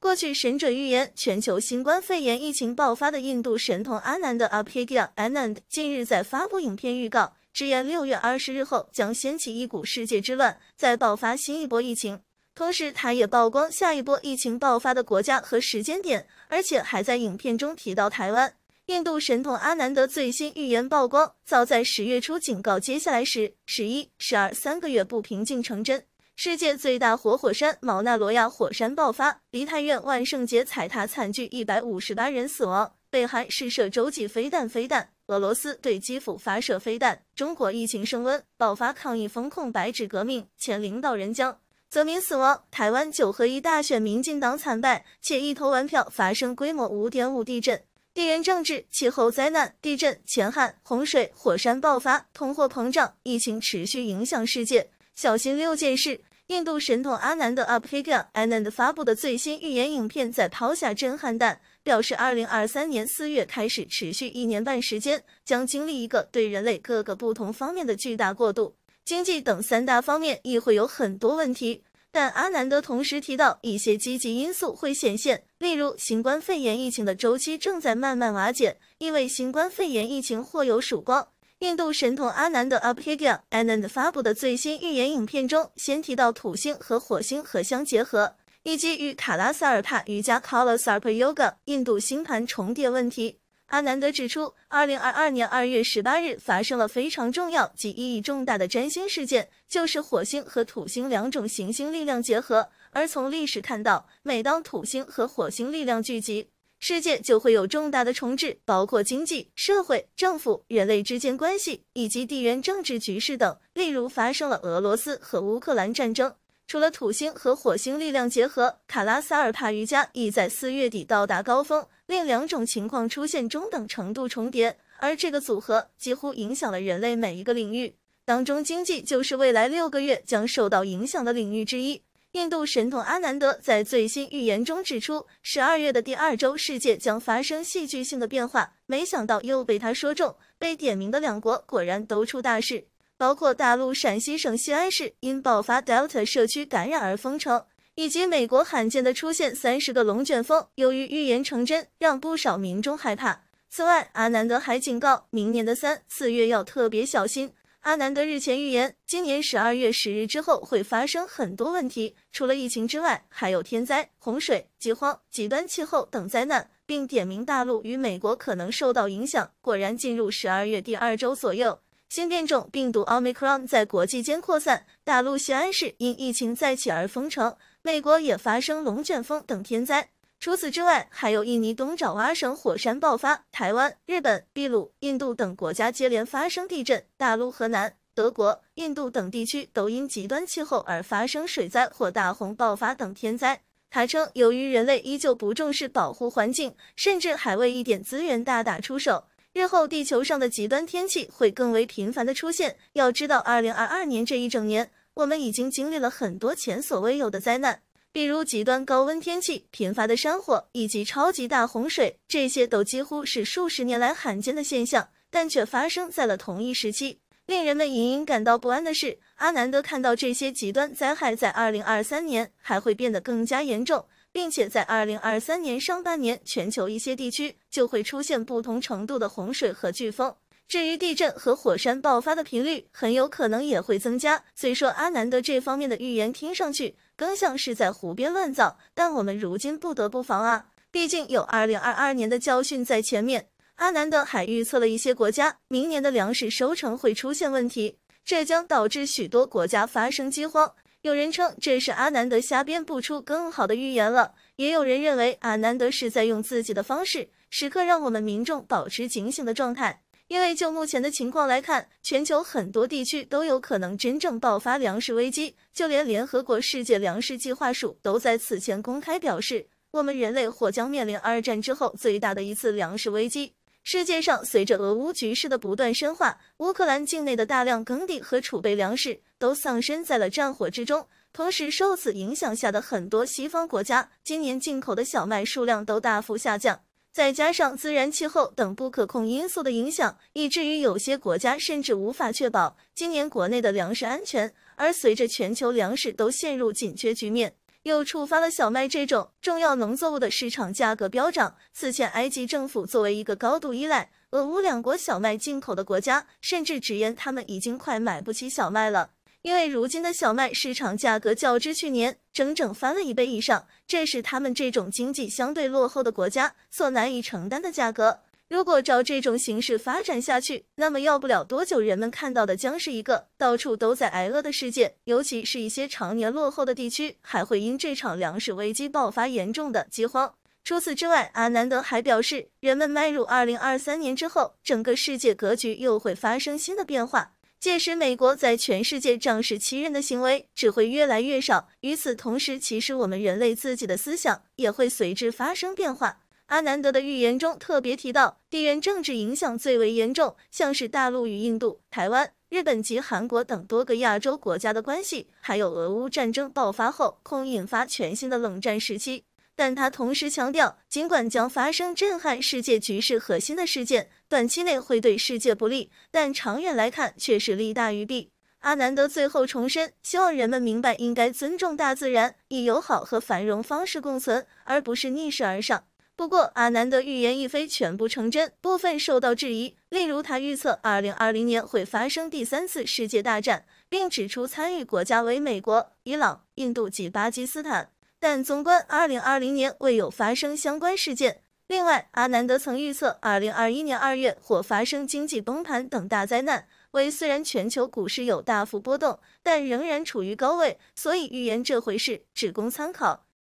过去神者预言全球新冠肺炎疫情爆发的印度神童阿南德 （Apukia Anand） 近日在发布影片预告，直言六月二十日后将掀起一股世界之乱，再爆发新一波疫情。同时，他也曝光下一波疫情爆发的国家和时间点，而且还在影片中提到台湾。印度神童阿南德最新预言曝光，早在十月初警告接下来时，十一、十二三个月不平静成真。世界最大活火山毛纳罗亚火山爆发，离太远。万圣节踩踏惨剧，一百五十八人死亡。北韩试射洲际飞弹，飞弹。俄罗斯对基辅发射飞弹。中国疫情升温，爆发抗议风控白纸革命。前领导人江泽民死亡。台湾九合一大选，民进党惨败。且一投完票，发生规模五点五地震。地缘政治、气候灾难、地震、前旱、洪水、火山爆发、通货膨胀、疫情持续影响世界。小心六件事。印度神童阿南德 u p h i g e e Anand） 发布的最新预言影片在抛下震撼弹，表示二零二三年四月开始持续一年半时间，将经历一个对人类各个不同方面的巨大过渡，经济等三大方面亦会有很多问题。但阿南德同时提到一些积极因素会显现，例如新冠肺炎疫情的周期正在慢慢瓦解，因为新冠肺炎疫情或有曙光。印度神童阿南德阿 b h i g a n a n d 发布的最新预言影片中，先提到土星和火星和相结合，以及与卡拉萨尔帕瑜伽 （Kala Sarpa Yoga） 印度星盘重叠问题。阿南德指出，二零二二年二月十八日发生了非常重要及意义重大的占星事件，就是火星和土星两种行星力量结合。而从历史看到，每当土星和火星力量聚集，世界就会有重大的重置，包括经济社会、政府、人类之间关系以及地缘政治局势等。例如，发生了俄罗斯和乌克兰战争。除了土星和火星力量结合，卡拉萨尔帕瑜伽已在四月底到达高峰，另两种情况出现中等程度重叠，而这个组合几乎影响了人类每一个领域。当中，经济就是未来六个月将受到影响的领域之一。印度神童阿南德在最新预言中指出，十二月的第二周，世界将发生戏剧性的变化。没想到又被他说中，被点名的两国果然都出大事，包括大陆陕西省西安市因爆发 Delta 社区感染而封城，以及美国罕见的出现三十个龙卷风。由于预言成真，让不少民众害怕。此外，阿南德还警告，明年的三四月要特别小心。阿南德日前预言，今年十二月十日之后会发生很多问题，除了疫情之外，还有天灾、洪水、饥荒、极端气候等灾难，并点名大陆与美国可能受到影响。果然，进入十二月第二周左右，新变种病毒奥 r 克 n 在国际间扩散，大陆西安市因疫情再起而封城，美国也发生龙卷风等天灾。除此之外，还有印尼东爪哇省火山爆发，台湾、日本、秘鲁、印度等国家接连发生地震，大陆河南、德国、印度等地区都因极端气候而发生水灾或大洪爆发等天灾。他称，由于人类依旧不重视保护环境，甚至还为一点资源大打出手，日后地球上的极端天气会更为频繁的出现。要知道，2022年这一整年，我们已经经历了很多前所未有的灾难。比如极端高温天气、频发的山火以及超级大洪水，这些都几乎是数十年来罕见的现象，但却发生在了同一时期。令人们隐隐感到不安的是，阿南德看到这些极端灾害在二零二三年还会变得更加严重，并且在二零二三年上半年，全球一些地区就会出现不同程度的洪水和飓风。至于地震和火山爆发的频率，很有可能也会增加。虽说阿南德这方面的预言听上去，更像是在胡编乱造，但我们如今不得不防啊！毕竟有二零二二年的教训在前面。阿南德还预测了一些国家明年的粮食收成会出现问题，这将导致许多国家发生饥荒。有人称这是阿南德瞎编不出更好的预言了，也有人认为阿南德是在用自己的方式，时刻让我们民众保持警醒的状态。因为就目前的情况来看，全球很多地区都有可能真正爆发粮食危机。就连联合国世界粮食计划署都在此前公开表示，我们人类或将面临二战之后最大的一次粮食危机。世界上，随着俄乌局势的不断深化，乌克兰境内的大量耕地和储备粮食都丧生在了战火之中。同时，受此影响下的很多西方国家，今年进口的小麦数量都大幅下降。再加上自然气候等不可控因素的影响，以至于有些国家甚至无法确保今年国内的粮食安全。而随着全球粮食都陷入紧缺局面，又触发了小麦这种重要农作物的市场价格飙涨。此前，埃及政府作为一个高度依赖俄乌两国小麦进口的国家，甚至直言他们已经快买不起小麦了。因为如今的小麦市场价格较之去年整整翻了一倍以上，这是他们这种经济相对落后的国家所难以承担的价格。如果照这种形势发展下去，那么要不了多久，人们看到的将是一个到处都在挨饿的世界，尤其是一些常年落后的地区，还会因这场粮食危机爆发严重的饥荒。除此之外，阿南德还表示，人们迈入二零二三年之后，整个世界格局又会发生新的变化。届时，美国在全世界仗势欺人的行为只会越来越少。与此同时，其实我们人类自己的思想也会随之发生变化。阿南德的预言中特别提到，地缘政治影响最为严重，像是大陆与印度、台湾、日本及韩国等多个亚洲国家的关系，还有俄乌战争爆发后恐引发全新的冷战时期。但他同时强调，尽管将发生震撼世界局势核心的事件。短期内会对世界不利，但长远来看却是利大于弊。阿南德最后重申，希望人们明白应该尊重大自然，以友好和繁荣方式共存，而不是逆势而上。不过，阿南德预言亦非全部成真，部分受到质疑。例如，他预测2020年会发生第三次世界大战，并指出参与国家为美国、伊朗、印度及巴基斯坦。但纵观2020年，未有发生相关事件。另外，阿南德曾预测，2021年2月或发生经济崩盘等大灾难。为虽然全球股市有大幅波动，但仍然处于高位，所以预言这回事只供参考。